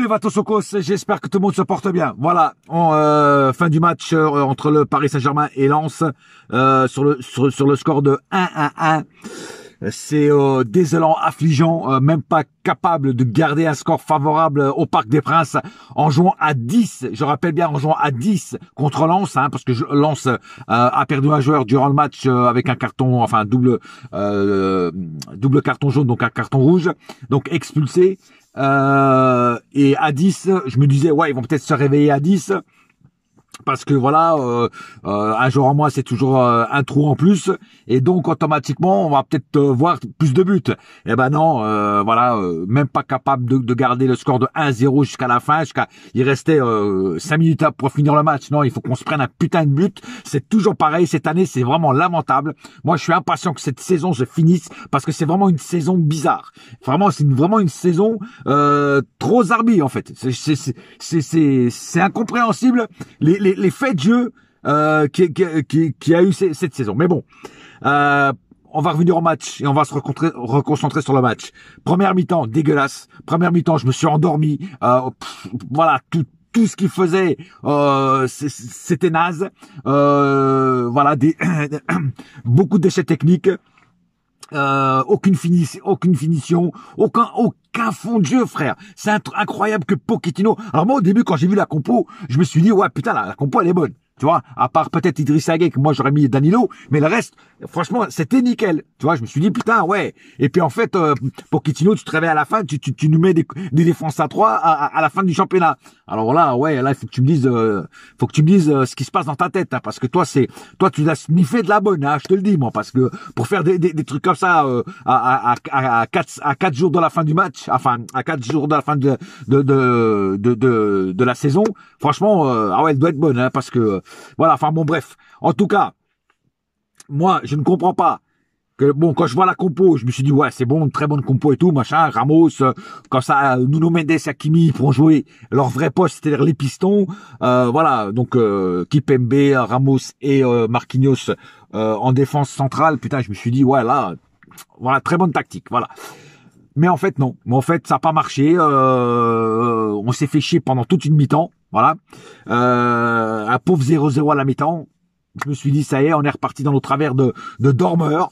Salut j'espère que tout le monde se porte bien. Voilà, euh, fin du match euh, entre le Paris Saint-Germain et Lens euh, sur, le, sur, le score de 1-1-1. C'est euh, désolant, affligeant, même pas capable de garder un score favorable au Parc des Princes en jouant à 10, je rappelle bien en jouant à 10 contre Lens, hein, parce que Lens a perdu un joueur durant le match avec un carton, enfin double double carton jaune, donc un carton rouge, donc expulsé. Euh, et à 10, je me disais, ouais, ils vont peut-être se réveiller à 10 parce que voilà, euh, euh un jour en moins, c'est toujours euh, un trou en plus, et donc automatiquement, on va peut-être euh, voir plus de buts. Et eh ben non, voilà, même pas capable de, garder le score de 1-0 jusqu'à la fin, jusqu'à il restait 5 minutes pour finir le match. Non, il faut qu'on se prenne un putain de but. C'est toujours pareil cette année, c'est vraiment lamentable. Moi, je suis impatient que cette saison se finisse parce que c'est vraiment une saison bizarre. Vraiment, c'est vraiment une saison trop zarbi en fait. C'est incompréhensible. les les, faits de jeu euh, qui, a eu cette saison. Mais bon, euh, on va revenir au match et on va se reconcentrer sur le match. Première mi-temps, dégueulasse. Première mi-temps, je me suis endormi. Euh, voilà, tout, ce qu'il faisait, euh, c'était naze. Euh, voilà, des beaucoup de déchets techniques. Euh, aucune, finition, aucune finition, aucun, aucun fond de jeu, frère. C'est incroyable que Pochettino. Alors moi, au début, quand j'ai vu la compo, je me suis dit, ouais, putain, la compo, elle est bonne. Tu vois, à part peut-être Idriss Gueye, que moi j'aurais mis Danilo, mais le reste, franchement, c'était nickel. Tu vois, je me suis dit putain ouais. Et puis en fait, euh, pour Kitino tu te réveilles à la fin, tu, tu, tu nous mets des, des défenses à trois à, à, la fin du championnat. Alors là, ouais, là il faut que tu me dises, euh, faut que tu me dises euh, ce qui se passe dans ta tête, hein, parce que toi c'est, toi tu as sniffé de la bonne, hein, je te le dis moi, parce que pour faire des, des, trucs comme ça à, à, à, quatre, à quatre jours de la fin du match, enfin à quatre jours de la fin de de de, de, de, la saison, franchement, ah ouais, elle doit être bonne, hein, parce que voilà, enfin bon bref. En tout cas, moi, je ne comprends pas. Que, bon, quand je vois la compo, je me suis dit, ouais, c'est bon, très bonne compo et tout, machin, Ramos, quand euh, ça, euh, Nuno Mendes et Hakimi, pourront jouer leur vrai poste, c'est-à-dire les pistons, euh, voilà, donc, Kipembe, Ramos et Marquinhos en défense centrale, putain, je me suis dit, ouais, là, voilà, très bonne tactique, voilà. Mais en fait, non. Mais en fait, ça n'a pas marché, on s'est fait chier pendant toute une mi-temps, voilà. Euh, un pauvre 0-0 à la mi-temps. Je me suis dit, ça y est, on est reparti dans nos travers de, de dormeur.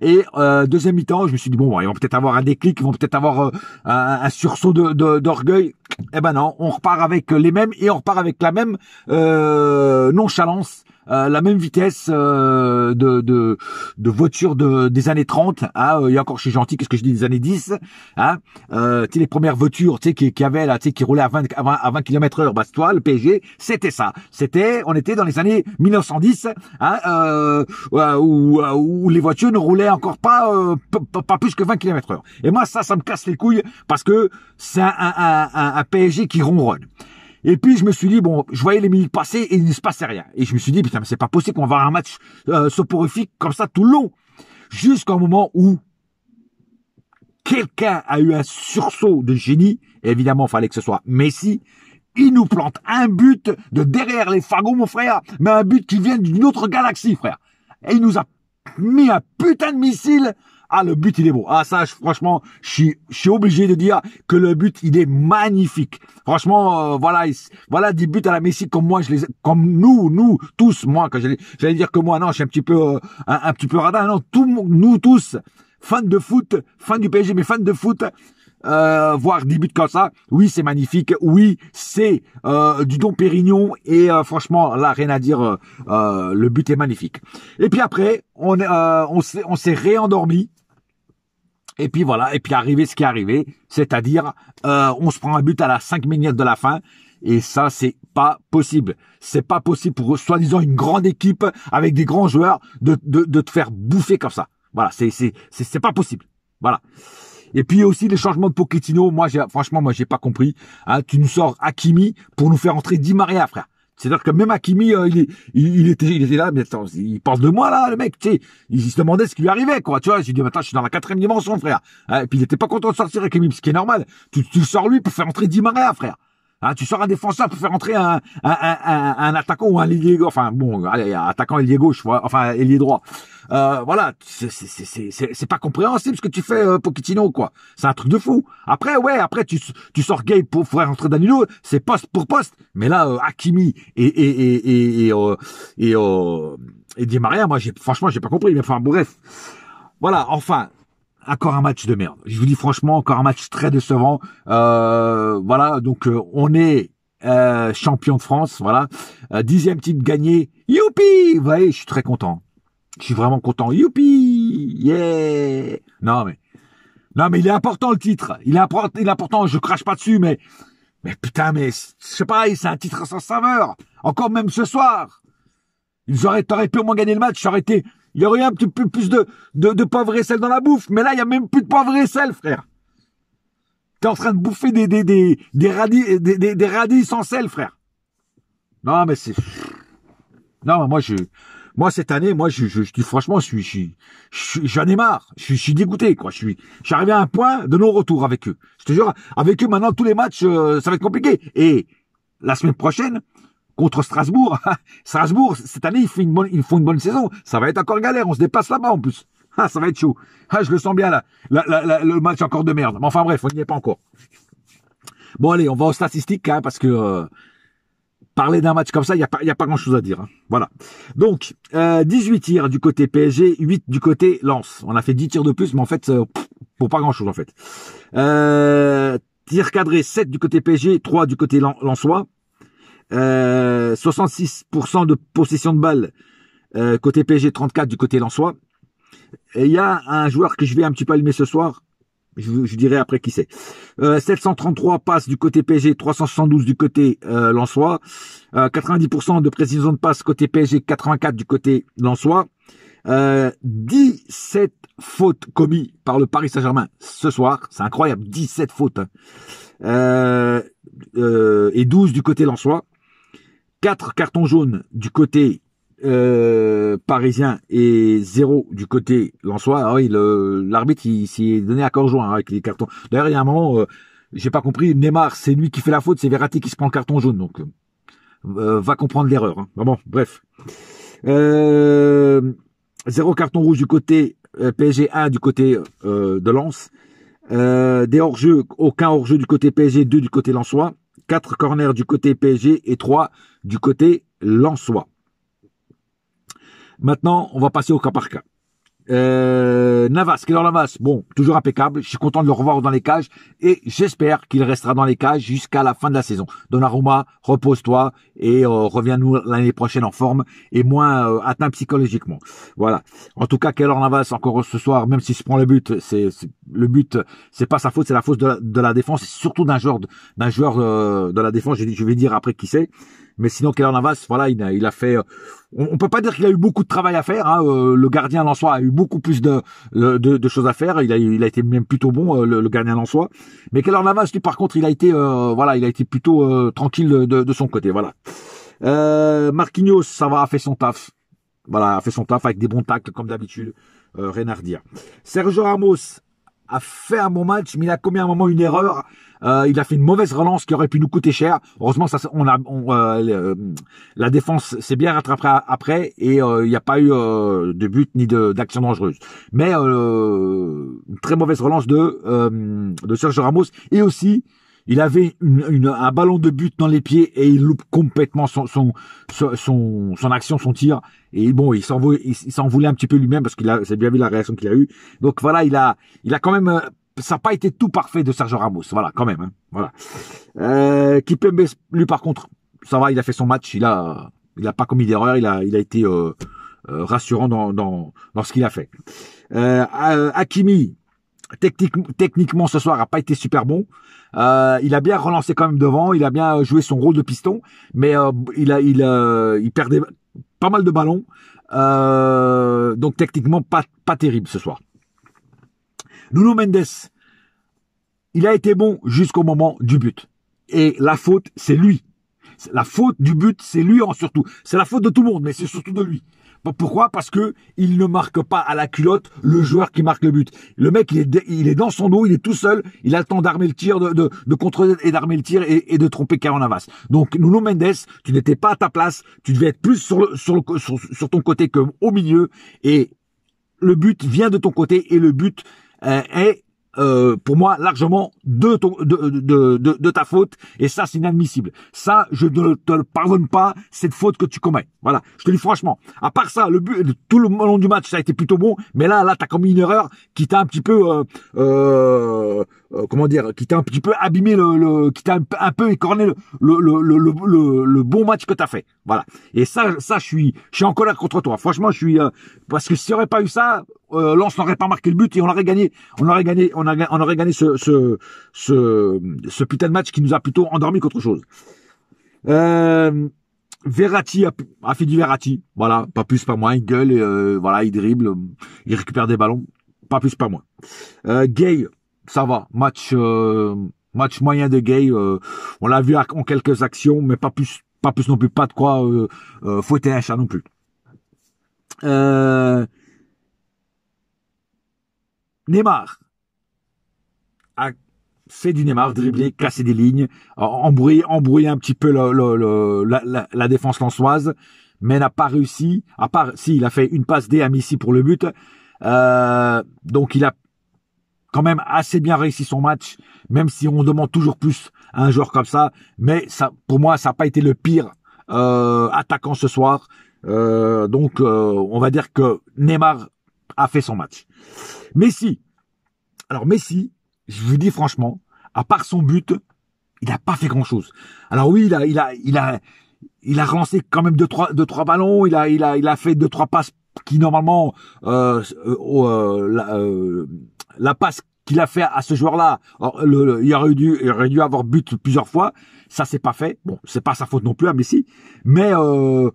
Et euh, deuxième mi-temps, je me suis dit, bon, ils vont peut-être avoir un déclic, ils vont peut-être avoir euh, un, sursaut d'orgueil. De, d'orgueil. eh ben non, on repart avec les mêmes et on repart avec la même euh, nonchalance euh, la même vitesse euh, de, de, de voiture de, des années 30. il y a encore, chez gentil, qu'est-ce que je dis des années 10 hein, euh, Les premières voitures qui, qui avaient là, qui roulaient à 20, à 20, kilomètres km heure, bah, toi, le PSG, c'était ça. C'était, on était dans les années 1910, hein, où, où, les voitures ne roulaient encore pas, pas plus que 20 km heure. Et moi, ça, ça me casse les couilles parce que c'est un, un, un PSG qui ronronne. Et puis je me suis dit, bon, je voyais les minutes passer et il ne se passait rien. Et je me suis dit, putain, mais c'est pas possible qu'on va avoir un match euh, soporifique comme ça tout le long. Jusqu'au moment où quelqu'un a eu un sursaut de génie, évidemment, il fallait que ce soit Messi, il nous plante un but de derrière les fagots, mon frère, mais un but qui vient d'une autre galaxie, frère. Et il nous a mis un putain de missile ah, le but, il est beau. Ah, ça, franchement, je suis, obligé de dire que le but, il est magnifique. Franchement, euh, voilà, voilà des buts à la Messi comme moi, je les, comme nous, nous tous, moi, quand j'allais dire que moi, non, je suis un petit peu, euh, un, petit peu radin. Non, tout, nous tous, fans de foot, fans du PSG, mais fans de foot, euh, voir des buts comme ça, oui c'est magnifique, oui c'est euh, du Don Pérignon et euh, franchement là rien à dire, le but est magnifique. Et puis après on on s'est réendormi et puis voilà, et puis arrivé ce qui est arrivé, c'est-à-dire euh, on se prend un but à la 5 minutes de la fin. Et ça, c'est pas possible. C'est pas possible pour soi-disant une grande équipe avec des grands joueurs de, de, te faire bouffer comme ça. Voilà, c'est c'est c'est pas possible. Voilà. Et puis aussi les changements de Pochettino, moi j'ai franchement moi j'ai pas compris. Hein. tu nous sors Hakimi pour nous faire entrer Di Maria, frère. C'est-à-dire que même Akimi, euh, il, était, il là, mais attends, il pense de moi là, le mec, tu sais, il, se demandait ce qui lui arrivait, quoi, tu vois. J'ai dit, attends, je suis dans la quatrième dimension, frère. Ah, et puis il était pas content de sortir Akimi, ce qui est normal. Tu, sors lui pour faire entrer Di frère. Hein, tu sors un défenseur pour faire entrer un, un, attaquant ou un ailier Enfin bon, allez, attaquant ailier gauche, enfin ailier droit. Euh, voilà, c'est pas compréhensible ce que tu fais, euh, Pochettino, quoi. C'est un truc de fou. Après, ouais, après tu, sors Gay pour faire entrer Danilo, c'est poste pour poste. Mais là, Akimi euh, Hakimi et et et et et, euh, euh, et, Di Maria, moi, j'ai franchement, j'ai pas compris. Mais enfin, bref, voilà. Enfin, encore un match de merde. Je vous dis franchement, encore un match très décevant. Euh, voilà, donc euh, on est euh, champion de France, voilà. dixième titre gagné. Youpi Vous voyez, je suis très content. Je suis vraiment content. Youpi Yeah Non mais. Non mais il est important le titre. Il est, important, il est important, je crache pas dessus, mais. Mais putain, mais je sais c'est un titre sans saveur. Encore même ce soir. Ils auraient, t'aurais pu au moins gagner le match, j'aurais été, il y aurait eu un petit peu plus de, de, de poivre et sel dans la bouffe, mais là, il n'y a même plus de poivre et sel, frère. T'es en train de bouffer des, des, des, des radis, des, radis sans sel, frère. Non, mais c'est... Non, mais moi, je... Moi, cette année, moi, je, je, dis franchement, je suis, je, j'en ai marre. Je, suis dégoûté, quoi. Je suis, j'arrive à un point de non-retour avec eux. Je te jure, avec eux, maintenant, tous les matchs, euh, ça va être compliqué. Et la semaine prochaine, contre Strasbourg. Strasbourg, cette année, ils font, une bonne, ils font une bonne saison. Ça va être encore galère. On se dépasse là-bas en plus. ça va être chaud. je le sens bien là. le match encore de merde. Mais enfin bref, on n'y est pas encore. Bon allez, on va aux statistiques hein, parce que euh, parler d'un match comme ça, il n'y a pas, grand-chose à dire. Hein. Voilà. Donc, 18 euh, tirs du côté PSG, 8 du côté Lens. On a fait 10 tirs de plus, mais en fait, euh, pour pas grand-chose en fait. Euh, tirs cadrés, 7 du côté PSG, 3 du côté Lensois. 66% euh, de possession de balle euh, côté PSG, 34 du côté Lensois. Et il y a un joueur que je vais un petit peu allumer ce soir. Je, je dirai après qui c'est. 733 euh, passes du côté PSG, 372 du côté euh, 90% de précision de passe côté PSG, 84 du côté Lensois. 17 fautes commises par le Paris Saint-Germain ce soir. C'est incroyable, 17 fautes. Hein. et 12 du côté lensois. 4 cartons jaunes du côté euh, parisien et 0 du côté lensois. Ah oui, l'arbitre il, est donné à corps joint hein, avec les cartons. D'ailleurs, il y a un moment, euh, j'ai pas compris, Neymar, c'est lui qui fait la faute, c'est Verratti qui se prend le carton jaune. Donc euh, va comprendre l'erreur. Hein. Bah bon, bref. Euh, 0 carton rouge du côté PSG 1 du côté de Lens. des hors-jeux, aucun hors-jeu du côté PSG, 2 du côté lensois. 4 corners du côté PSG et 3 du côté Lensois. Maintenant, on va passer au cas par cas. Euh, Navas, Keylor Navas, bon, toujours impeccable. Je suis content de le revoir dans les cages et j'espère qu'il restera dans les cages jusqu'à la fin de la saison. Donnarumma, repose-toi et euh, reviens-nous l'année prochaine en forme et moins euh, atteint psychologiquement. Voilà. En tout cas, Keller Navas, encore ce soir, même s'il se prend le but, c'est le but, c'est pas sa faute, c'est la faute de la, défense, et surtout d'un joueur, d'un joueur euh, de la défense. Je, je vais dire après qui c'est. Mais sinon, Keller Navas, voilà, il a, il a fait. Euh, on, peut pas dire qu'il a eu beaucoup de travail à faire. Hein, euh, le gardien Lançois a eu beaucoup plus de, de, choses à faire. Il a, été même plutôt bon, euh, le, gardien Lançois. Mais Keller Navas, lui, par contre, il a été, voilà, il a été plutôt tranquille de, son côté. Voilà. Euh, Marquinhos, ça va, a fait son taf. Voilà, a fait son taf avec des bons tacles comme d'habitude. Euh, Sergio Ramos, a fait un bon match, mais il a commis à un moment une erreur. Euh, il a fait une mauvaise relance qui aurait pu nous coûter cher. Heureusement, ça, on a, euh, euh, la défense s'est bien rattrapée après et il n'y a pas eu de but ni d'action dangereuse. Mais une très mauvaise relance de de Sergio Ramos et aussi il avait un ballon de but dans les pieds et il loupe complètement son, son, son, son, action, son tir. Et bon, il s'en voulait, un petit peu lui-même parce qu'il a, c'est bien vu la réaction qu'il a eue. Donc voilà, il a, il a quand même, euh, ça n'a pas été tout parfait de Sergio Ramos. Voilà, quand même, hein, voilà. Euh, Kipembe, lui par contre, ça va, il a fait son match, il a, il a pas commis d'erreur, il a, il a été, euh, euh, rassurant dans, dans, dans ce qu'il a fait. Euh, Hakimi, techniquement ce soir a pas été super bon. Euh, il a bien relancé quand même devant, il a bien joué son rôle de piston, mais euh, il a il euh, il perdait pas mal de ballons. donc techniquement pas pas terrible ce soir. Nuno Mendes, il a été bon jusqu'au moment du but. Et la faute, c'est lui. La faute du but, c'est lui en surtout. C'est la faute de tout le monde, mais c'est surtout de lui. Bah, pourquoi Parce que il ne marque pas à la culotte le joueur qui marque le but. Le mec, il est, il est dans son dos, il est tout seul, il a le temps d'armer le tir, de, de, contre et d'armer le tir et, de tromper Caron Navas. Donc Nuno Mendes, tu n'étais pas à ta place, tu devais être plus sur, le, sur, sur, ton côté que au milieu et le but vient de ton côté et le but euh, est euh, pour moi largement de, de, ta faute et ça c'est inadmissible. Ça je ne te le pardonne pas cette faute que tu commets. Voilà, je te dis franchement. À part ça, le but tout le long du match ça a été plutôt bon, mais là là t'as commis une erreur qui t'a un petit peu euh, euh, euh, comment dire, qui t'a un petit peu abîmé le, qui t'a un, peu écorné le, le, le bon match que t'as fait. Voilà. Et ça, ça, je suis, je suis en colère contre toi. Franchement, je suis, euh, parce que s'il n'y aurait pas eu ça, euh, Lance n'aurait pas marqué le but et on aurait gagné, on aurait gagné, on, on aurait gagné ce, ce, ce, ce, putain de match qui nous a plutôt endormi qu'autre chose. Euh, Verratti a, fait du Verratti, voilà, pas plus pas moins. Il gueule, voilà, il dribble, il récupère des ballons, pas plus pas moins. Euh, Gay, ça va. Match, euh, match moyen de Gay. Euh, on l'a vu en quelques actions, mais pas plus, pas plus non plus, pas de quoi euh, fouetter un chat non plus. Neymar. A fait du Neymar, dribblé, cassé des lignes, embrouillé embrouillé un petit peu la, défense lançoise, mais n'a pas réussi. À part, si, il a fait une passe D à Missy pour le but. donc il a, quand même assez bien réussi son match, même si on demande toujours plus à un joueur comme ça. Mais ça, pour moi, ça n'a pas été le pire euh, attaquant ce soir. Euh, donc, euh, on va dire que Neymar a fait son match. Messi. Alors Messi, je vous dis franchement, à part son but, il n'a pas fait grand-chose. Alors oui, il a, il a, il a, il a relancé quand même deux trois, deux trois ballons. Il a, il a, il a fait deux trois passes qui normalement la passe qu'il a fait à ce joueur-là, il aurait dû, avoir but plusieurs fois. Ça, c'est pas fait. Bon, c'est pas sa faute non plus à hein, Messi, mais euh,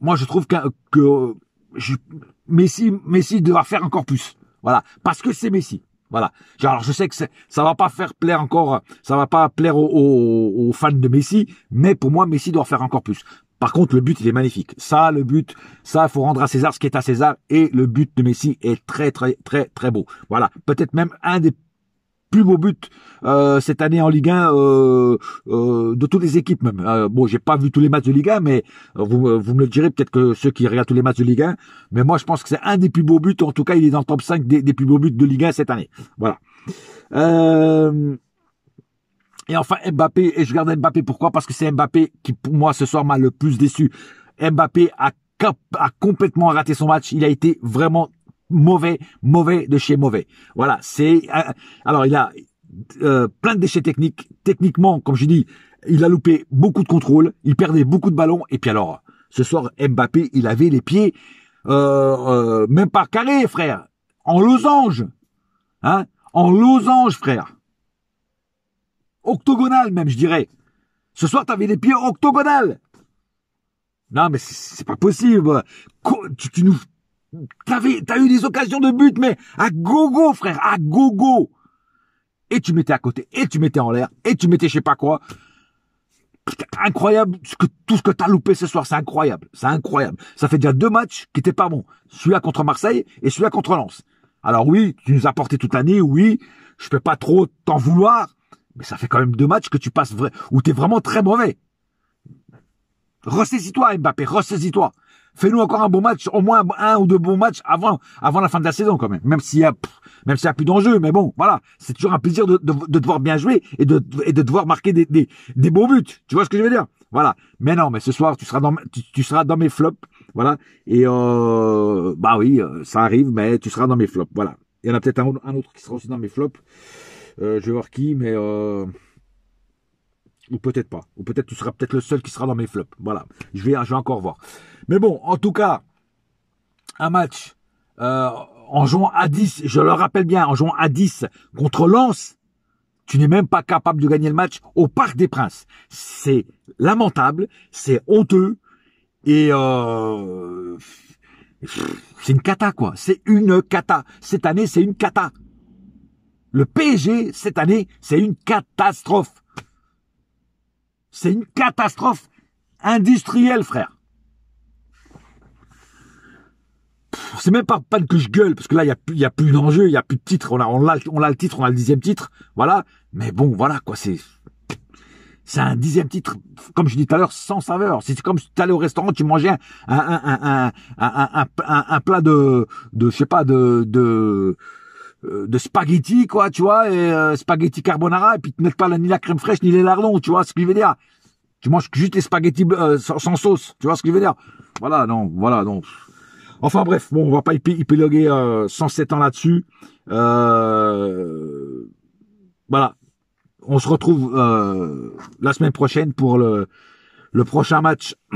moi, je trouve que, que euh, Messi, Messi devra faire encore plus. Voilà, parce que c'est Messi. Voilà. Alors je sais que ça va pas faire plaire encore, ça va pas plaire aux, fans de Messi, mais pour moi Messi doit faire encore plus. Par contre, le but, il est magnifique. Ça, le but, ça, faut rendre à César ce qui est à César. Et le but de Messi est très, très, très, très beau. Voilà. Peut-être même un des plus beaux buts euh, cette année en Ligue 1 euh, euh, de toutes les équipes même. bon, j'ai pas vu tous les matchs de Ligue 1, mais vous, me le direz peut-être que ceux qui regardent tous les matchs de Ligue 1. Mais moi, je pense que c'est un des plus beaux buts. En tout cas, il est dans le top 5 des, des plus beaux buts de Ligue 1 cette année. Voilà. Euh, et enfin Mbappé, et je garde Mbappé pourquoi Parce que c'est Mbappé qui pour moi ce soir m'a le plus déçu. Mbappé a, a complètement raté son match, il a été vraiment mauvais, mauvais de chez mauvais. Voilà, c'est euh, alors il a euh, plein de déchets techniques. Techniquement, comme je dis, il a loupé beaucoup de contrôles, il perdait beaucoup de ballons. Et puis alors, ce soir, Mbappé, il avait les pieds euh, même pas carrés, frère, en losange, hein, en losange, frère octogonal même, je dirais. Ce soir, t'avais les pieds octogonales. Non, mais c'est pas possible. Tu, tu nous, t'avais, t'as eu des occasions de but, mais à gogo, frère, à gogo. Et tu mettais à côté, et tu mettais en l'air, et tu mettais je sais pas quoi. incroyable tout ce que t'as loupé ce soir, c'est incroyable, c'est incroyable. Ça fait déjà deux matchs qui étaient pas bons. Celui-là contre Marseille et celui-là contre Lens. Alors oui, tu nous as porté toute l'année, oui, je peux pas trop t'en vouloir, mais ça fait quand même deux matchs que tu passes vrai, tu t'es vraiment très mauvais. Ressaisis-toi, Mbappé, ressaisis-toi. Fais-nous encore un bon match, au moins un ou deux bons matchs avant, avant la fin de la saison quand même. Même s'il y a, même s'il a plus d'enjeux, mais bon, voilà. C'est toujours un plaisir de, de, de devoir bien jouer et de, et de devoir marquer des, des, des bons buts. Tu vois ce que je veux dire? Voilà. Mais non, mais ce soir, tu seras dans, tu, seras dans mes flops. Voilà. Et, euh, bah oui, euh, ça arrive, mais tu seras dans mes flops. Voilà. Il y en a peut-être un autre qui sera aussi dans mes flops. Euh, je vais voir qui, mais euh, ou peut-être pas, ou peut-être tu seras peut-être le seul qui sera dans mes flops. Voilà, je vais, encore voir. Mais bon, en tout cas, un match euh, en jouant à 10, je le rappelle bien, en jouant à 10 contre Lens, tu n'es même pas capable de gagner le match au Parc des Princes. C'est lamentable, c'est honteux et c'est une cata quoi. C'est une cata. Cette année, c'est une cata. Le PSG, cette année, c'est une catastrophe. C'est une catastrophe industrielle, frère. C'est même pas panne que je gueule, parce que là, il n'y a, plus d'enjeu, il n'y a plus de titre. On a, on, a, on a le titre, on a le dixième titre. Voilà. Mais bon, voilà, quoi, c'est... C'est un dixième titre, comme je dis tout à l'heure, sans saveur. C'est comme si tu allais au restaurant, tu mangeais un, un, un, un, un, un plat de, de, je sais pas, de, de, euh, de spaghetti quoi tu vois et euh, spaghetti carbonara et puis tu mets pas ni la crème fraîche ni les lardons tu vois ce que je veux dire tu manges juste les spaghettis euh, sans, sauce tu vois ce que je veux dire voilà non voilà donc Enfin bref, bon, on va pas épiloguer 107 ans là-dessus. voilà, on se retrouve la semaine prochaine pour le, le prochain match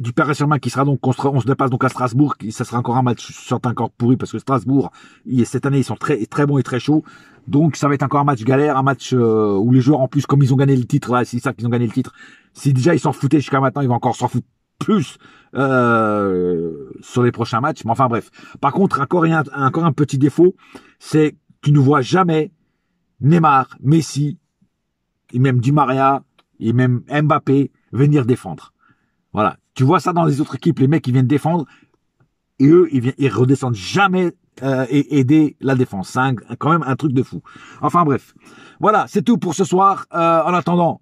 du Paris Saint-Germain qui sera donc on se dépasse donc à Strasbourg qui ça sera encore un match certain encore pourri parce que Strasbourg il, cette année ils sont très très bons et très chauds donc ça va être encore un match galère un match euh, où les joueurs en plus comme ils ont gagné le titre là c'est ça qu'ils ont gagné le titre si déjà ils s'en foutaient jusqu'à maintenant ils vont encore s'en foutre plus euh, sur les prochains matchs mais enfin bref par contre encore un encore un petit défaut c'est tu ne vois jamais Neymar Messi et même Di Maria et même Mbappé venir défendre voilà tu vois ça dans les autres équipes, les mecs qui viennent défendre, et eux, ils, viennent, ils redescendent jamais euh, et aider la défense. C'est quand même un truc de fou. Enfin bref, voilà, c'est tout pour ce soir. Euh, en attendant,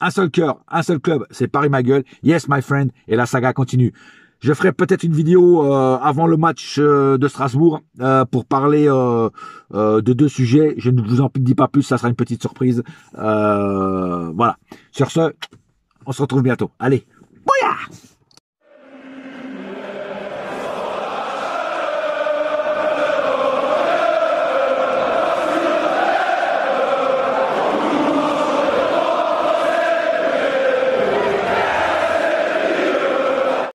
un seul cœur, un seul club, c'est Paris ma gueule. Yes my friend, et la saga continue. Je ferai peut-être une vidéo euh, avant le match de Strasbourg pour parler de deux sujets. Je ne vous en dis pas plus, ça sera une petite surprise. voilà. Sur ce, on se retrouve bientôt. Allez, 不远